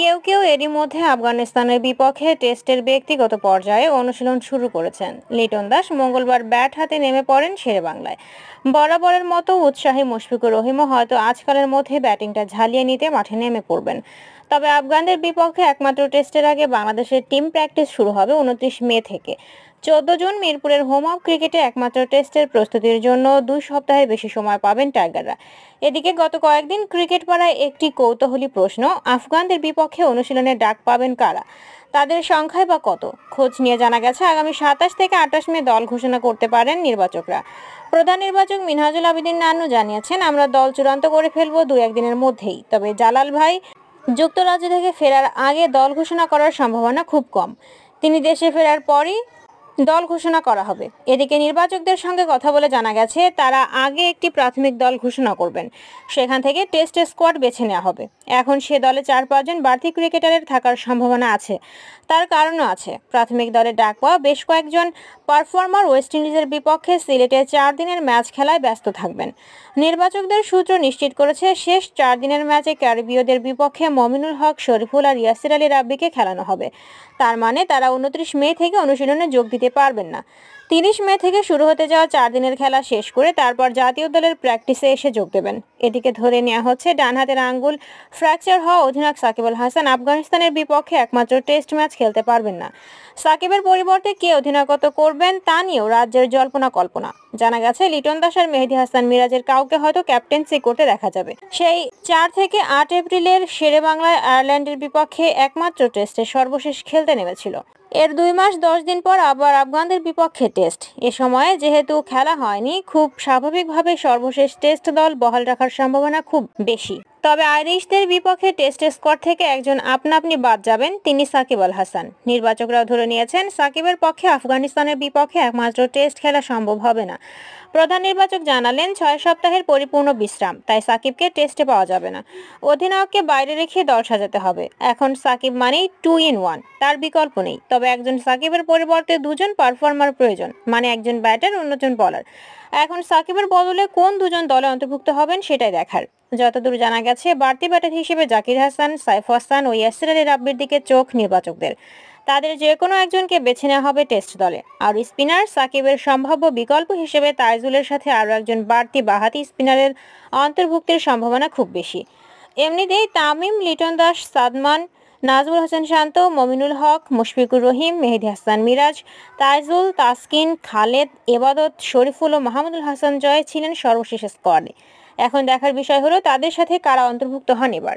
কেউ কেউ এরই মধ্যে আফগানিস্তানের বিপক্ষে টেস্টের ব্যক্তিগত পর্যায়ে অনুশীলন শুরু করেছেন লিটন দাস মঙ্গলবার ব্যাট হাতে নেমে পড়েন শেরে বাংলায় বরাবরের মতো উৎসাহী মুশফিকুর রহিমও হয়তো আজকালের মধ্যে ব্যাটিংটা ঝালিয়ে নিতে মাঠে নেমে পড়বেন তবে আফগানদের বিপক্ষে একমাত্র টেস্টের আগে বাংলাদেশের টিম প্র্যাকটিস শুরু হবে উনত্রিশ মে থেকে চোদ্দ জুন মিরপুরের হোম অফ ক্রিকেটে একমাত্র টেস্টের প্রস্তুতির জন্য দুই সপ্তাহে বেশি সময় পাবেন টাইগাররা এদিকে গত কয়েকদিন ক্রিকেট পাড়ায় একটি কৌতূহলী প্রশ্ন আফগানদের বিপক্ষে অনুশীলনে ডাক পাবেন কারা তাদের সংখ্যায় বা কত খোঁজ নিয়ে জানা গেছে আগামী সাতাশ থেকে আঠাশ মে দল ঘোষণা করতে পারেন নির্বাচকরা প্রধান নির্বাচক মিনহাজুল আবেদিন নানু জানিয়েছেন আমরা দল চূড়ান্ত করে ফেলব দু একদিনের মধ্যেই তবে জালাল ভাই যুক্তরাজ্য থেকে ফেরার আগে দল ঘোষণা করার সম্ভাবনা খুব কম তিনি দেশে ফেরার পরই দল ঘোষণা করা হবে এদিকে নির্বাচকদের সঙ্গে কথা বলে জানা গেছে তারা আগে একটি প্রাথমিক দল ঘোষণা করবেন সেখান থেকে টেস্ট স্কোয়াড বেছে নেওয়া হবে এখন সে দলে চার পাঁচজন বাড়তি ক্রিকেটারের থাকার সম্ভাবনা আছে তার কারণও আছে প্রাথমিক দলে ডাক পাওয়া বেশ কয়েকজন পারফর্মার ওয়েস্ট ইন্ডিজের বিপক্ষে সিলেটে চার দিনের ম্যাচ খেলায় ব্যস্ত থাকবেন নির্বাচকদের সূত্র নিশ্চিত করেছে শেষ চার দিনের ম্যাচে ক্যারিবীয়দের বিপক্ষে মমিনুল হক শরীফুল আর ইয়াসির আলী রাব্বিকে খেলানো হবে তার মানে তারা উনত্রিশ মে থেকে অনুশীলনে যোগ দিতে নিতে পারবেন না তিরিশ মে থেকে শুরু হতে যাওয়া চার দিনের খেলা শেষ করে তারপর জাতীয় দলের প্র্যাকটিসে এসে যোগ দেবেন এদিকে ধরে নেওয়া হচ্ছে ডান হাতের আঙ্গুল ফ্র্যাকচার হওয়া অধিনায়ক সাকিবুল হাসান আফগানিস্তানের বিপক্ষে একমাত্র টেস্ট ম্যাচ খেলতে পারবেন না সাকিবের পরিবর্তে কে অধিনায়কত্ব করবেন তা নিয়েও রাজ্যের জল্পনা কল্পনা জানা গেছে লিটন দাস আর মেহেদি হাসান মিরাজের কাউকে হয়তো ক্যাপ্টেন্সি করতে দেখা যাবে সেই চার থেকে আট এপ্রিলের শেরে বাংলায় আয়ারল্যান্ডের বিপক্ষে একমাত্র টেস্টে সর্বশেষ খেলতে নেমেছিল এর দুই মাস দশ দিন পর আবার আফগানদের বিপক্ষে টেস্ট এ সময়ে যেহেতু খেলা হয়নি খুব স্বাভাবিকভাবে সর্বশেষ টেস্ট দল বহাল রাখার সম্ভাবনা খুব বেশি তবে আইরিশদের বিপক্ষে টেস্ট স্কোয়াড থেকে একজন আপনা আপনি বাদ যাবেন তিনি সাকিব আল হাসান নির্বাচকরাও ধরে নিয়েছেন সাকিবের পক্ষে আফগানিস্তানের বিপক্ষে একমাত্র টেস্ট খেলা সম্ভব হবে না প্রধান নির্বাচক জানালেন ছয় সপ্তাহের পরিপূর্ণ বিশ্রাম তাই সাকিবকে টেস্টে পাওয়া যাবে না অধিনায়ককে বাইরে রেখে দল সাজাতে হবে এখন সাকিব মানেই টু ইন ওয়ান তার বিকল্প নেই তবে একজন সাকিবের পরিবর্তে দুজন পারফর্মার প্রয়োজন মানে একজন ব্যাটার অন্যজন বলার এখন সাকিবের বদলে কোন দুজন দলে অন্তর্ভুক্ত হবেন সেটাই দেখার যতদূর জানা গেছে বাড়তি ব্যাটার হিসেবে জাকির হাসান সাইফ হাসান ও ইয়াসির আলী রাব্বির দিকে চোখ নির্বাচকদের তাদের যে কোনো একজনকে বেছে নেওয়া হবে টেস্ট দলে আর স্পিনার সাকিবের সম্ভাব্য বিকল্প হিসেবে তাইজুলের সাথে আরও একজন বাড়তি বাহাতি স্পিনারের অন্তর্ভুক্তির সম্ভাবনা খুব বেশি এমনিতেই তামিম লিটন দাস সাদমান নাজমুল হোসেন শান্ত মমিনুল হক মুশফিকুর রহিম মেহেদি হাসান মিরাজ তাইজুল তাসকিন খালেদ এবাদত শরীফুল ও মাহমুদুল হাসান জয় ছিলেন সর্বশেষ স্কোয়াডে এখন দেখার বিষয় হলো তাদের সাথে কারা অন্তর্ভুক্ত হন এবার